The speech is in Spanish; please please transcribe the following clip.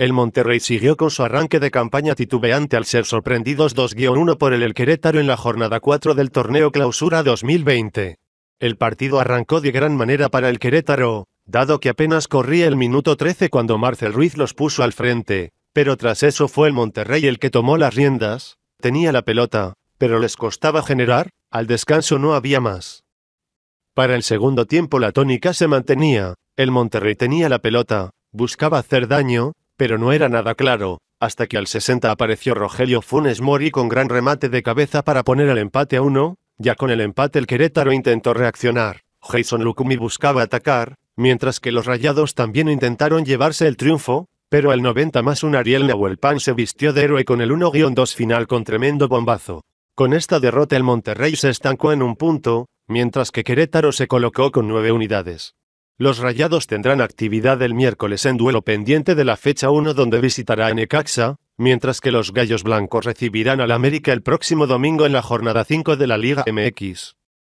El Monterrey siguió con su arranque de campaña titubeante al ser sorprendidos 2-1 por el Querétaro en la jornada 4 del torneo Clausura 2020. El partido arrancó de gran manera para el Querétaro, dado que apenas corría el minuto 13 cuando Marcel Ruiz los puso al frente, pero tras eso fue el Monterrey el que tomó las riendas, tenía la pelota, pero les costaba generar, al descanso no había más. Para el segundo tiempo la tónica se mantenía, el Monterrey tenía la pelota, buscaba hacer daño, pero no era nada claro, hasta que al 60 apareció Rogelio Funes Mori con gran remate de cabeza para poner el empate a uno, ya con el empate el Querétaro intentó reaccionar, Jason Lukumi buscaba atacar, mientras que los Rayados también intentaron llevarse el triunfo, pero al 90 más un Ariel Nahuel se vistió de héroe con el 1-2 final con tremendo bombazo. Con esta derrota el Monterrey se estancó en un punto, mientras que Querétaro se colocó con nueve unidades. Los Rayados tendrán actividad el miércoles en duelo pendiente de la fecha 1 donde visitará a Necaxa, mientras que los Gallos Blancos recibirán al América el próximo domingo en la jornada 5 de la Liga MX.